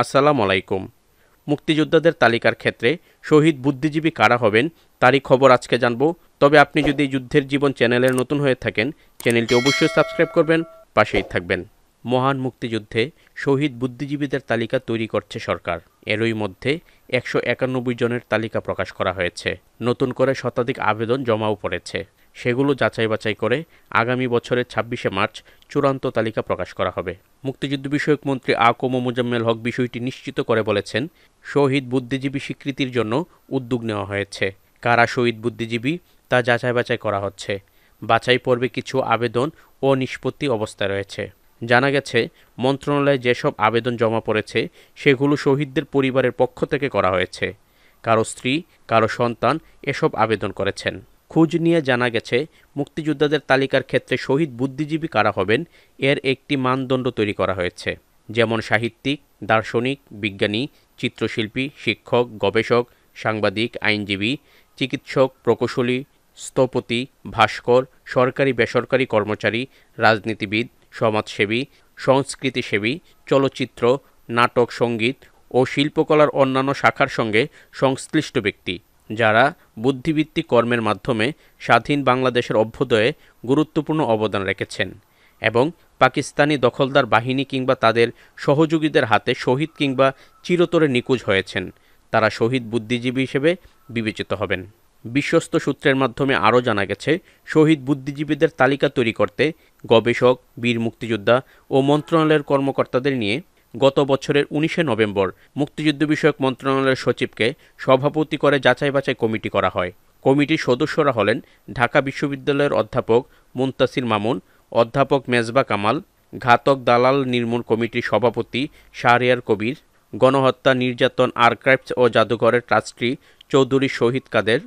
আসসালাম আলাইকুম মুক্তিযোদ্ধাদের তালিকার ক্ষেত্রে শহীদ বুদ্ধিজীবী কারা হবেন তারই খবর আজকে জানব তবে আপনি যদি যুদ্ধের জীবন চ্যানেলের নতুন হয়ে থাকেন চ্যানেলটি অবশ্যই সাবস্ক্রাইব করবেন পাশেই থাকবেন মহান মুক্তিযুদ্ধে শহীদ বুদ্ধিজীবীদের তালিকা তৈরি করছে সরকার এরই মধ্যে একশো একানব্বই জনের তালিকা প্রকাশ করা হয়েছে নতুন করে শতাধিক আবেদন জমাও পড়েছে সেগুলো যাচাই বাছাই করে আগামী বছরের ছাব্বিশে মার্চ চূড়ান্ত তালিকা প্রকাশ করা হবে মুক্তিযুদ্ধ বিষয়ক মন্ত্রী আকম মোজাম্মেল হক বিষয়টি নিশ্চিত করে বলেছেন শহীদ বুদ্ধিজীবী স্বীকৃতির জন্য উদ্যোগ নেওয়া হয়েছে কারা শহীদ বুদ্ধিজীবী তা যাচাই বাছাই করা হচ্ছে বাছাই পর্বে কিছু আবেদন ও নিষ্পত্তি অবস্থায় রয়েছে জানা গেছে মন্ত্রণালয়ে যেসব আবেদন জমা পড়েছে সেগুলো শহীদদের পরিবারের পক্ষ থেকে করা হয়েছে কারো স্ত্রী কারো সন্তান এসব আবেদন করেছেন খোঁজ নিয়ে জানা গেছে মুক্তিযোদ্ধাদের তালিকার ক্ষেত্রে শহীদ বুদ্ধিজীবী কারা হবেন এর একটি মানদণ্ড তৈরি করা হয়েছে যেমন সাহিত্যিক দার্শনিক বিজ্ঞানী চিত্রশিল্পী শিক্ষক গবেষক সাংবাদিক আইনজীবী চিকিৎসক প্রকৌশলী স্থপতি ভাস্কর সরকারি বেসরকারি কর্মচারী রাজনীতিবিদ সমাজসেবী সংস্কৃতিসেবী চলচ্চিত্র নাটক সঙ্গীত ও শিল্পকলার অন্যান্য শাখার সঙ্গে সংশ্লিষ্ট ব্যক্তি যারা বুদ্ধিবৃত্তিক কর্মের মাধ্যমে স্বাধীন বাংলাদেশের অভ্যুদয়ে গুরুত্বপূর্ণ অবদান রেখেছেন এবং পাকিস্তানি দখলদার বাহিনী কিংবা তাদের সহযোগীদের হাতে শহীদ কিংবা চিরতরে নিকুজ হয়েছেন তারা শহীদ বুদ্ধিজীবী হিসেবে বিবেচিত হবেন বিশ্বস্ত সূত্রের মাধ্যমে আরও জানা গেছে শহীদ বুদ্ধিজীবীদের তালিকা তৈরি করতে গবেষক বীর মুক্তিযোদ্ধা ও মন্ত্রণালয়ের কর্মকর্তাদের নিয়ে গত বছরের উনিশে নভেম্বর মুক্তিযুদ্ধ বিষয়ক মন্ত্রণালয়ের সচিবকে সভাপতি করে যাচাই বাছাই কমিটি করা হয় কমিটির সদস্যরা হলেন ঢাকা বিশ্ববিদ্যালয়ের অধ্যাপক মুন্তাসির মামুন অধ্যাপক মেজবা কামাল ঘাতক দালাল নির্মূল কমিটির সভাপতি শাহরিয়ার কবির গণহত্যা নির্যাতন আর্কাইভস ও জাদুঘরের ট্রাস্ট্রি চৌধুরী শহীদ কাদের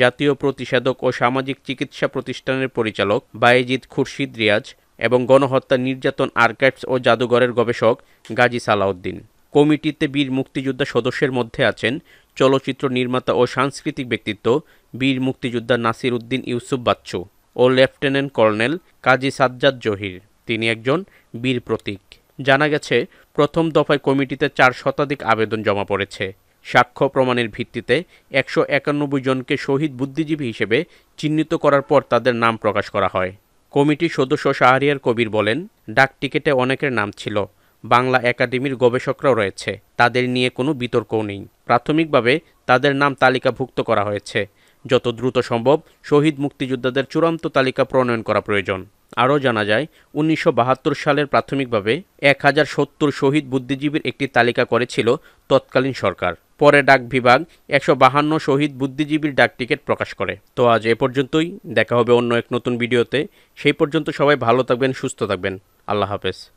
জাতীয় প্রতিষেধক ও সামাজিক চিকিৎসা প্রতিষ্ঠানের পরিচালক বায়েজিদ খুরশিদ রিয়াজ এবং গণহত্যা নির্যাতন আর্কাইভস ও জাদুঘরের গবেষক গাজী সালাউদ্দিন কমিটিতে বীর মুক্তিযোদ্ধা সদস্যের মধ্যে আছেন চলচ্চিত্র নির্মাতা ও সাংস্কৃতিক ব্যক্তিত্ব বীর মুক্তিযোদ্ধা নাসির উদ্দিন ইউসুফ বাচ্চু ও লেফটেন্যান্ট কর্নেল কাজী সাজ্জাদ জহির তিনি একজন বীর প্রতীক জানা গেছে প্রথম দফায় কমিটিতে চার শতাধিক আবেদন জমা পড়েছে সাক্ষ্য প্রমাণের ভিত্তিতে একশো একানব্বই জনকে শহীদ বুদ্ধিজীবী হিসেবে চিহ্নিত করার পর তাদের নাম প্রকাশ করা হয় কমিটির সদস্য শাহরিয়ার কবির বলেন ডাকটিকেটে অনেকের নাম ছিল বাংলা একাডেমির গবেষকরাও রয়েছে তাদের নিয়ে কোনো বিতর্কও নেই প্রাথমিকভাবে তাদের নাম তালিকাভুক্ত করা হয়েছে যত দ্রুত সম্ভব শহীদ মুক্তিযোদ্ধাদের চূড়ান্ত তালিকা প্রণয়ন করা প্রয়োজন আরও জানা যায় উনিশশো সালের প্রাথমিকভাবে এক হাজার সত্তর শহীদ বুদ্ধিজীবীর একটি তালিকা করেছিল তৎকালীন সরকার পরে ডাক বিভাগ একশো বাহান্ন শহীদ বুদ্ধিজীবীর ডাক টিকিট প্রকাশ করে তো আজ এ পর্যন্তই দেখা হবে অন্য এক নতুন ভিডিওতে সেই পর্যন্ত সবাই ভালো থাকবেন সুস্থ থাকবেন আল্লাহ হাফেজ